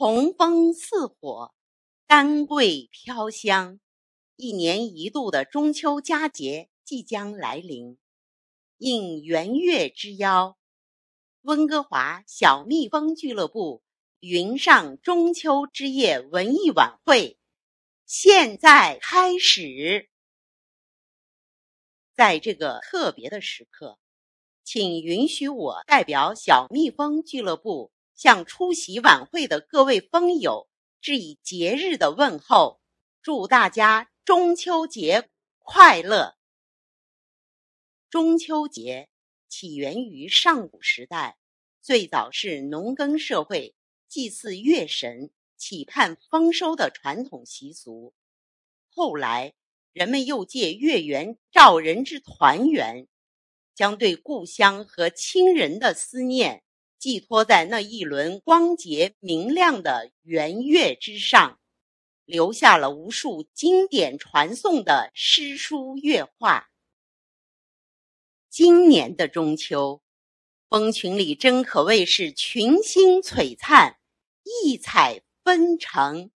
红枫似火，丹桂飘香，一年一度的中秋佳节即将来临。应圆月之邀，温哥华小蜜蜂俱乐部“云上中秋之夜”文艺晚会现在开始。在这个特别的时刻，请允许我代表小蜜蜂俱乐部。向出席晚会的各位风友致以节日的问候，祝大家中秋节快乐。中秋节起源于上古时代，最早是农耕社会祭祀月神、期盼丰收的传统习俗。后来，人们又借月圆照人之团圆，将对故乡和亲人的思念。寄托在那一轮光洁明亮的圆月之上，留下了无数经典传颂的诗书乐画。今年的中秋，风群里真可谓是群星璀璨，异彩纷呈。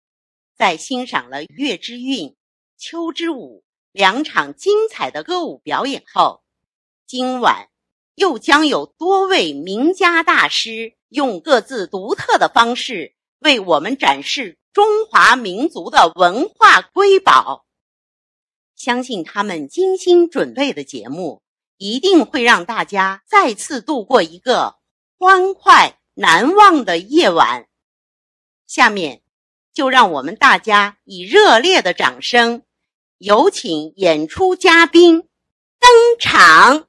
在欣赏了月之韵、秋之舞两场精彩的歌舞表演后，今晚。又将有多位名家大师用各自独特的方式为我们展示中华民族的文化瑰宝，相信他们精心准备的节目一定会让大家再次度过一个欢快难忘的夜晚。下面，就让我们大家以热烈的掌声，有请演出嘉宾登场。